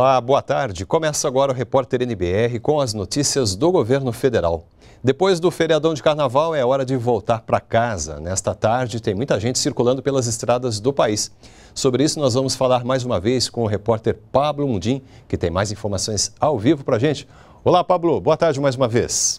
Olá, boa tarde. Começa agora o Repórter NBR com as notícias do governo federal. Depois do feriadão de carnaval, é hora de voltar para casa. Nesta tarde, tem muita gente circulando pelas estradas do país. Sobre isso, nós vamos falar mais uma vez com o repórter Pablo Mundim, que tem mais informações ao vivo para a gente. Olá, Pablo. Boa tarde mais uma vez.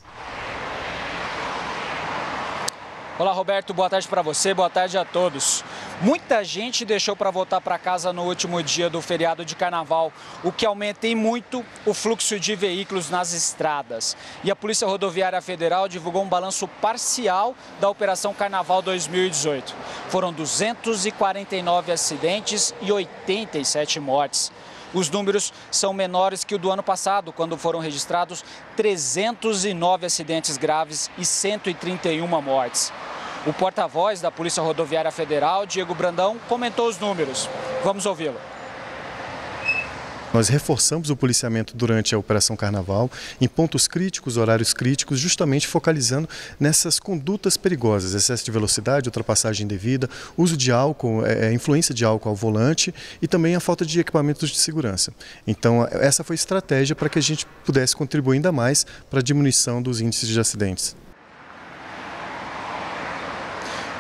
Olá, Roberto. Boa tarde para você. Boa tarde a todos. Muita gente deixou para voltar para casa no último dia do feriado de carnaval, o que aumenta em muito o fluxo de veículos nas estradas. E a Polícia Rodoviária Federal divulgou um balanço parcial da Operação Carnaval 2018. Foram 249 acidentes e 87 mortes. Os números são menores que o do ano passado, quando foram registrados 309 acidentes graves e 131 mortes. O porta-voz da Polícia Rodoviária Federal, Diego Brandão, comentou os números. Vamos ouvi-lo. Nós reforçamos o policiamento durante a Operação Carnaval, em pontos críticos, horários críticos, justamente focalizando nessas condutas perigosas, excesso de velocidade, ultrapassagem indevida, uso de álcool, é, é influência de álcool ao volante e também a falta de equipamentos de segurança. Então, essa foi a estratégia para que a gente pudesse contribuir ainda mais para a diminuição dos índices de acidentes.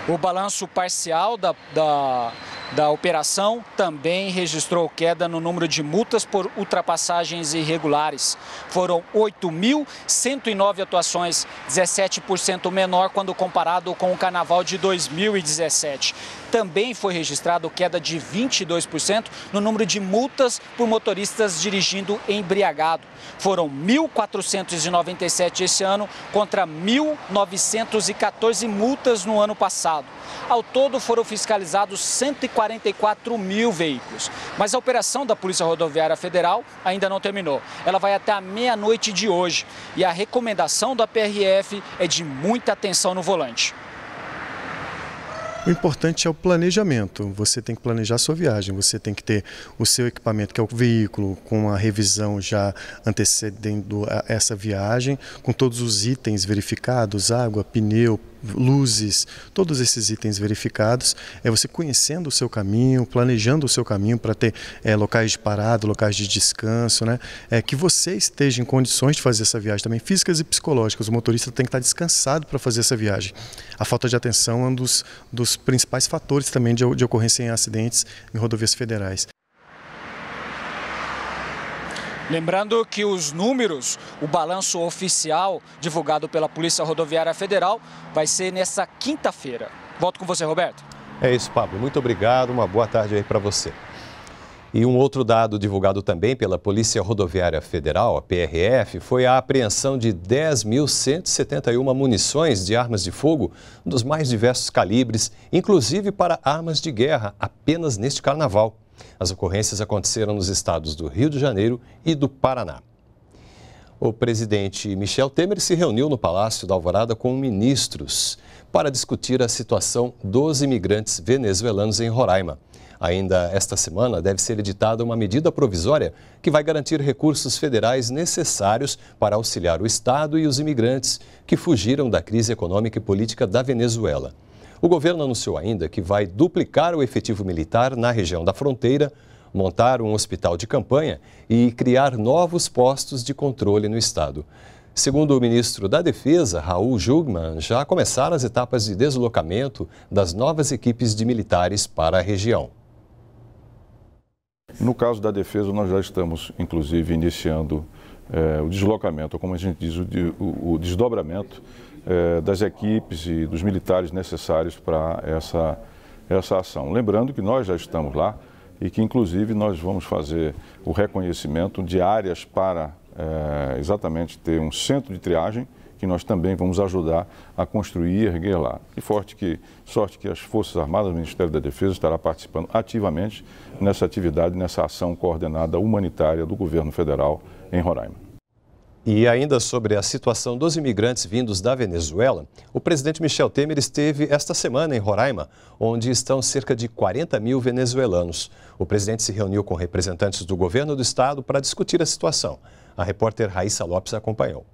O balanço parcial da, da, da operação também registrou queda no número de multas por ultrapassagens irregulares. Foram 8.109 atuações, 17% menor quando comparado com o carnaval de 2017. Também foi registrado queda de 22% no número de multas por motoristas dirigindo embriagado. Foram 1.497 esse ano contra 1.914 multas no ano passado passado. Ao todo foram fiscalizados 144 mil veículos. Mas a operação da Polícia Rodoviária Federal ainda não terminou. Ela vai até a meia-noite de hoje e a recomendação da PRF é de muita atenção no volante. O importante é o planejamento. Você tem que planejar a sua viagem, você tem que ter o seu equipamento, que é o veículo, com a revisão já antecedendo essa viagem, com todos os itens verificados: água, pneu, luzes, todos esses itens verificados, é você conhecendo o seu caminho, planejando o seu caminho para ter é, locais de parada, locais de descanso, né? É, que você esteja em condições de fazer essa viagem também, físicas e psicológicas. O motorista tem que estar descansado para fazer essa viagem. A falta de atenção é um dos, dos principais fatores também de, de ocorrência em acidentes em rodovias federais. Lembrando que os números, o balanço oficial divulgado pela Polícia Rodoviária Federal, vai ser nessa quinta-feira. Volto com você, Roberto. É isso, Pablo. Muito obrigado. Uma boa tarde aí para você. E um outro dado divulgado também pela Polícia Rodoviária Federal, a PRF, foi a apreensão de 10.171 munições de armas de fogo dos mais diversos calibres, inclusive para armas de guerra, apenas neste carnaval. As ocorrências aconteceram nos estados do Rio de Janeiro e do Paraná. O presidente Michel Temer se reuniu no Palácio da Alvorada com ministros para discutir a situação dos imigrantes venezuelanos em Roraima. Ainda esta semana deve ser editada uma medida provisória que vai garantir recursos federais necessários para auxiliar o Estado e os imigrantes que fugiram da crise econômica e política da Venezuela. O governo anunciou ainda que vai duplicar o efetivo militar na região da fronteira, montar um hospital de campanha e criar novos postos de controle no estado. Segundo o ministro da Defesa, Raul Jugman, já começaram as etapas de deslocamento das novas equipes de militares para a região. No caso da defesa, nós já estamos, inclusive, iniciando eh, o deslocamento, ou como a gente diz, o, o, o desdobramento eh, das equipes e dos militares necessários para essa, essa ação. Lembrando que nós já estamos lá e que, inclusive, nós vamos fazer o reconhecimento de áreas para eh, exatamente ter um centro de triagem que nós também vamos ajudar a construir e erguer lá. E forte que, sorte que as Forças Armadas, o Ministério da Defesa, estará participando ativamente nessa atividade, nessa ação coordenada humanitária do governo federal em Roraima. E ainda sobre a situação dos imigrantes vindos da Venezuela, o presidente Michel Temer esteve esta semana em Roraima, onde estão cerca de 40 mil venezuelanos. O presidente se reuniu com representantes do governo do estado para discutir a situação. A repórter Raíssa Lopes acompanhou.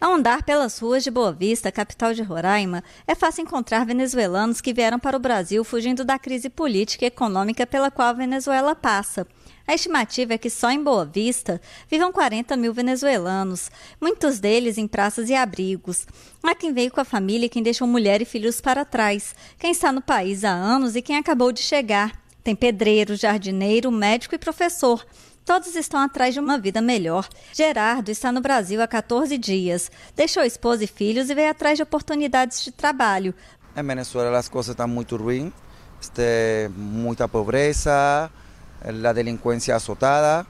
Ao andar pelas ruas de Boa Vista, capital de Roraima, é fácil encontrar venezuelanos que vieram para o Brasil fugindo da crise política e econômica pela qual a Venezuela passa. A estimativa é que só em Boa Vista vivam 40 mil venezuelanos, muitos deles em praças e abrigos. Há quem veio com a família e quem deixou mulher e filhos para trás, quem está no país há anos e quem acabou de chegar. Tem pedreiro, jardineiro, médico e professor. Todos estão atrás de uma vida melhor. Gerardo está no Brasil há 14 dias. Deixou esposa e filhos e veio atrás de oportunidades de trabalho. Em Venezuela as coisas estão muito ruins. Tem muita pobreza, a delinquência azotada,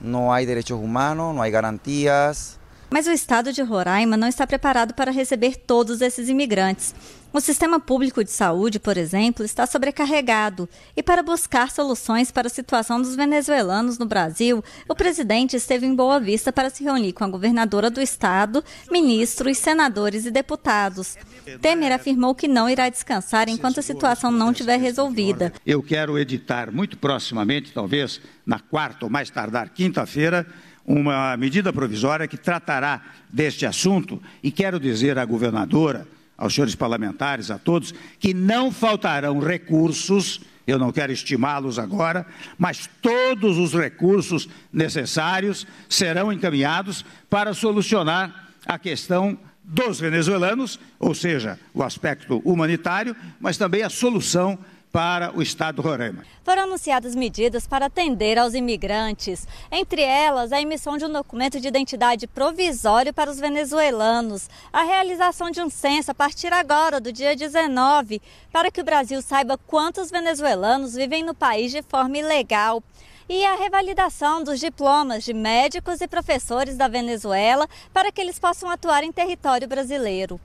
não há direitos humanos, não há garantias. Mas o estado de Roraima não está preparado para receber todos esses imigrantes. O sistema público de saúde, por exemplo, está sobrecarregado. E para buscar soluções para a situação dos venezuelanos no Brasil, o presidente esteve em Boa Vista para se reunir com a governadora do estado, ministros, senadores e deputados. Temer afirmou que não irá descansar enquanto a situação não tiver resolvida. Eu quero editar muito proximamente, talvez na quarta ou mais tardar quinta-feira, uma medida provisória que tratará deste assunto e quero dizer à governadora, aos senhores parlamentares, a todos, que não faltarão recursos, eu não quero estimá-los agora, mas todos os recursos necessários serão encaminhados para solucionar a questão dos venezuelanos, ou seja, o aspecto humanitário, mas também a solução para o estado do Roraima. Foram anunciadas medidas para atender aos imigrantes, entre elas a emissão de um documento de identidade provisório para os venezuelanos, a realização de um censo a partir agora do dia 19, para que o Brasil saiba quantos venezuelanos vivem no país de forma ilegal e a revalidação dos diplomas de médicos e professores da Venezuela para que eles possam atuar em território brasileiro.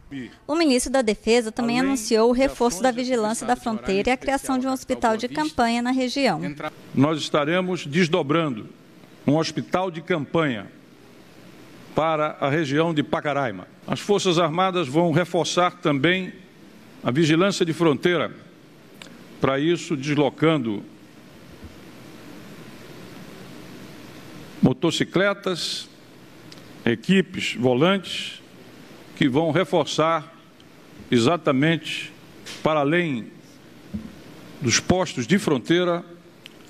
O ministro da Defesa também anunciou o reforço da vigilância da fronteira e a criação de um hospital de campanha na região. Nós estaremos desdobrando um hospital de campanha para a região de Pacaraima. As Forças Armadas vão reforçar também a vigilância de fronteira, para isso, deslocando motocicletas, equipes, volantes, que vão reforçar exatamente para além dos postos de fronteira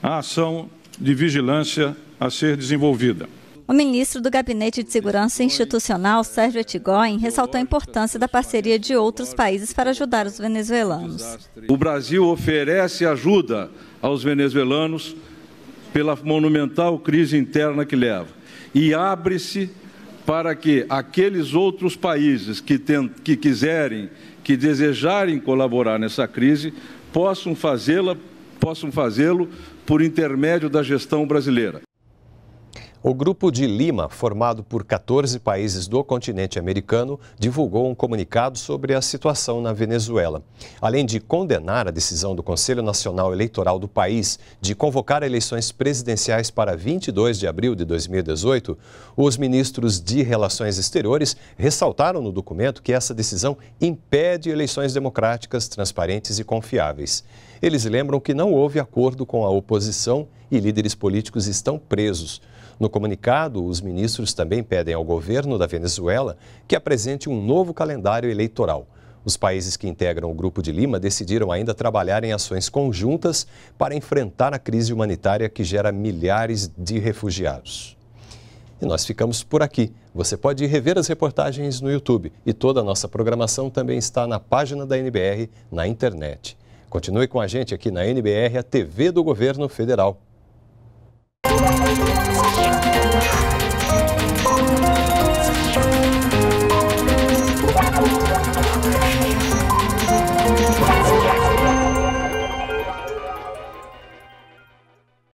a ação de vigilância a ser desenvolvida. O ministro do Gabinete de Segurança Institucional, Sérgio Etigoin, ressaltou a importância da parceria de outros países para ajudar os venezuelanos. O Brasil oferece ajuda aos venezuelanos pela monumental crise interna que leva. E abre-se para que aqueles outros países que, que quiserem, que desejarem colaborar nessa crise, possam fazê-la, possam fazê-lo por intermédio da gestão brasileira. O grupo de Lima, formado por 14 países do continente americano, divulgou um comunicado sobre a situação na Venezuela. Além de condenar a decisão do Conselho Nacional Eleitoral do país de convocar eleições presidenciais para 22 de abril de 2018, os ministros de Relações Exteriores ressaltaram no documento que essa decisão impede eleições democráticas, transparentes e confiáveis. Eles lembram que não houve acordo com a oposição e líderes políticos estão presos. No comunicado, os ministros também pedem ao governo da Venezuela que apresente um novo calendário eleitoral. Os países que integram o Grupo de Lima decidiram ainda trabalhar em ações conjuntas para enfrentar a crise humanitária que gera milhares de refugiados. E nós ficamos por aqui. Você pode rever as reportagens no YouTube e toda a nossa programação também está na página da NBR na internet. Continue com a gente aqui na NBR, a TV do Governo Federal.